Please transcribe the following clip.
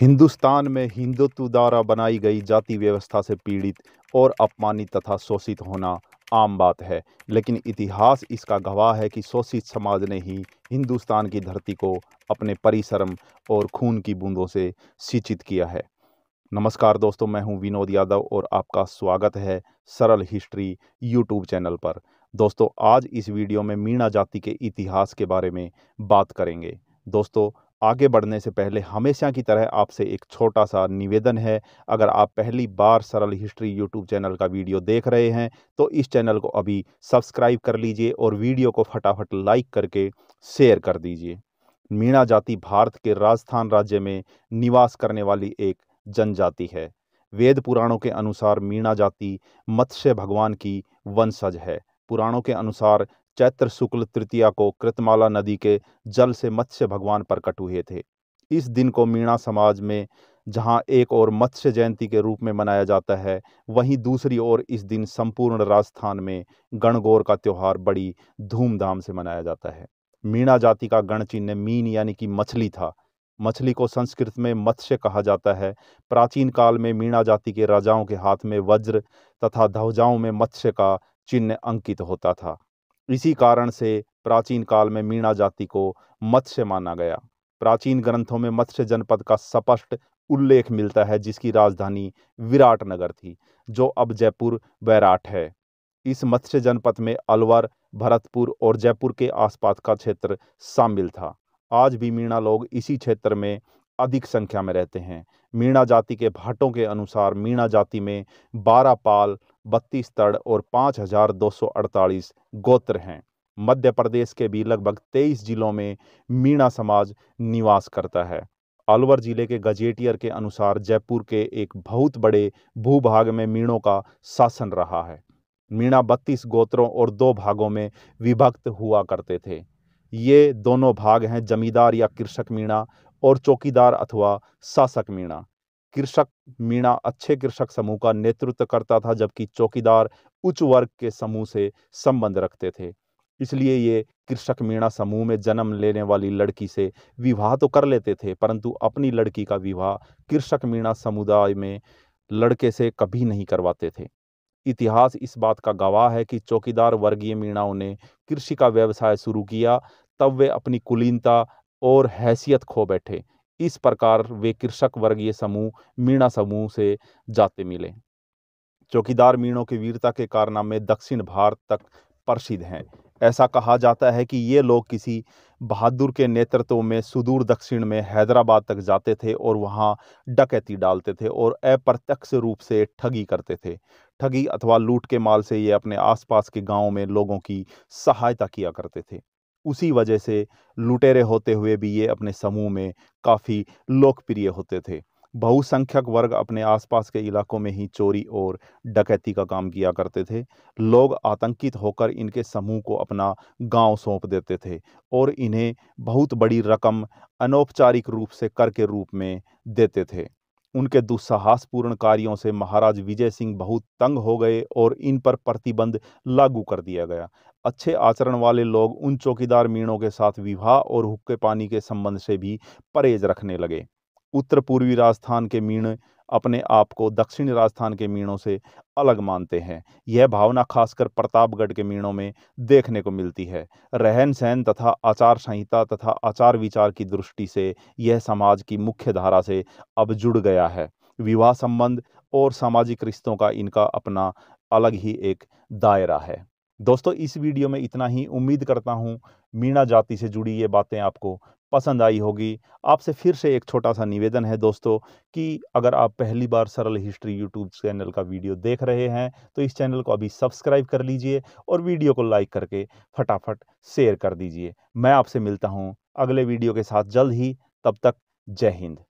हिंदुस्तान में हिंदुत्व द्वारा बनाई गई जाति व्यवस्था से पीड़ित और अपमानित तथा शोषित होना आम बात है लेकिन इतिहास इसका गवाह है कि शोषित समाज ने ही हिंदुस्तान की धरती को अपने परिश्रम और खून की बूंदों से सिंचित किया है नमस्कार दोस्तों मैं हूं विनोद यादव और आपका स्वागत है सरल हिस्ट्री यूट्यूब चैनल पर दोस्तों आज इस वीडियो में मीणा जाति के इतिहास के बारे में बात करेंगे दोस्तों आगे बढ़ने से पहले हमेशा की तरह आपसे एक छोटा सा निवेदन है अगर आप पहली बार सरल हिस्ट्री यूट्यूब चैनल का वीडियो देख रहे हैं तो इस चैनल को अभी सब्सक्राइब कर लीजिए और वीडियो को फटाफट लाइक करके शेयर कर दीजिए मीणा जाति भारत के राजस्थान राज्य में निवास करने वाली एक जनजाति है वेद पुराणों के अनुसार मीणा जाति मत्स्य भगवान की वंशज है पुराणों के अनुसार चैत्र शुक्ल तृतीया को कृतमाला नदी के जल से मत्स्य भगवान प्रकट हुए थे इस दिन को मीणा समाज में जहां एक और मत्स्य जयंती के रूप में मनाया जाता है वहीं दूसरी ओर इस दिन संपूर्ण राजस्थान में गणगौर का त्यौहार बड़ी धूमधाम से मनाया जाता है मीणा जाति का गण चिन्ह मीन यानी कि मछली था मछली को संस्कृत में मत्स्य कहा जाता है प्राचीन काल में मीणा जाति के राजाओं के हाथ में वज्र तथा ध्वजाओं में मत्स्य का चिन्ह अंकित होता था इसी कारण से प्राचीन काल में मीणा जाति को मत्स्य माना गया प्राचीन ग्रंथों में मत्स्य जनपद का स्पष्ट उल्लेख मिलता है जिसकी राजधानी विराट नगर थी जो अब जयपुर बैराट है इस मत्स्य जनपद में अलवर भरतपुर और जयपुर के आसपास का क्षेत्र शामिल था आज भी मीणा लोग इसी क्षेत्र में अधिक संख्या में रहते हैं मीणा जाति के भाटों के अनुसार मीणा जाति में बारह पाल बत्तीस तड़ और पाँच हज़ार दो सौ अड़तालीस गोत्र हैं मध्य प्रदेश के भी लगभग तेईस जिलों में मीणा समाज निवास करता है अलवर जिले के गजेटियर के अनुसार जयपुर के एक बहुत बड़े भूभाग में मीणों का शासन रहा है मीणा बत्तीस गोत्रों और दो भागों में विभक्त हुआ करते थे ये दोनों भाग हैं जमींदार या कृषक मीणा और चौकीदार अथवा शासक मीणा कृषक मीणा अच्छे कृषक समूह का नेतृत्व करता था जबकि चौकीदार उच्च वर्ग के समूह से संबंध रखते थे इसलिए ये कृषक मीणा समूह में जन्म लेने वाली लड़की से विवाह तो कर लेते थे परंतु अपनी लड़की का विवाह कृषक मीणा समुदाय में लड़के से कभी नहीं करवाते थे इतिहास इस बात का गवाह है कि चौकीदार वर्गीय मीणाओं ने कृषि का व्यवसाय शुरू किया तब वे अपनी कुलीनता और हैसियत खो बैठे इस प्रकार वे कृषक वर्गीय समूह मीणा समूह से जाते मिले चौकीदार मीणों की वीरता के कारनामे दक्षिण भारत तक प्रसिद्ध हैं ऐसा कहा जाता है कि ये लोग किसी बहादुर के नेतृत्व में सुदूर दक्षिण में हैदराबाद तक जाते थे और वहाँ डकैती डालते थे और अप्रत्यक्ष रूप से ठगी करते थे ठगी अथवा लूट के माल से ये अपने आसपास के गांवों में लोगों की सहायता किया करते थे उसी वजह से लुटेरे होते हुए भी ये अपने समूह में काफ़ी लोकप्रिय होते थे बहुसंख्यक वर्ग अपने आसपास के इलाकों में ही चोरी और डकैती का काम किया करते थे लोग आतंकित होकर इनके समूह को अपना गांव सौंप देते थे और इन्हें बहुत बड़ी रकम अनौपचारिक रूप से कर के रूप में देते थे उनके दुस्साहसपूर्ण कार्यों से महाराज विजय सिंह बहुत तंग हो गए और इन पर प्रतिबंध लागू कर दिया गया अच्छे आचरण वाले लोग उन चौकीदार मीणों के साथ विवाह और हुक्के पानी के संबंध से भी परहेज रखने लगे उत्तर पूर्वी राजस्थान के मीण अपने आप को दक्षिण राजस्थान के मीणों से अलग मानते हैं यह भावना खासकर प्रतापगढ़ के मीणों में देखने को मिलती है रहन सहन तथा आचार संहिता तथा आचार विचार की दृष्टि से यह समाज की मुख्य धारा से अब जुड़ गया है विवाह संबंध और सामाजिक रिश्तों का इनका अपना अलग ही एक दायरा है दोस्तों इस वीडियो में इतना ही उम्मीद करता हूँ मीणा जाति से जुड़ी ये बातें आपको पसंद आई होगी आपसे फिर से एक छोटा सा निवेदन है दोस्तों कि अगर आप पहली बार सरल हिस्ट्री यूट्यूब चैनल का वीडियो देख रहे हैं तो इस चैनल को अभी सब्सक्राइब कर लीजिए और वीडियो को लाइक करके फटाफट शेयर कर दीजिए मैं आपसे मिलता हूँ अगले वीडियो के साथ जल्द ही तब तक जय हिंद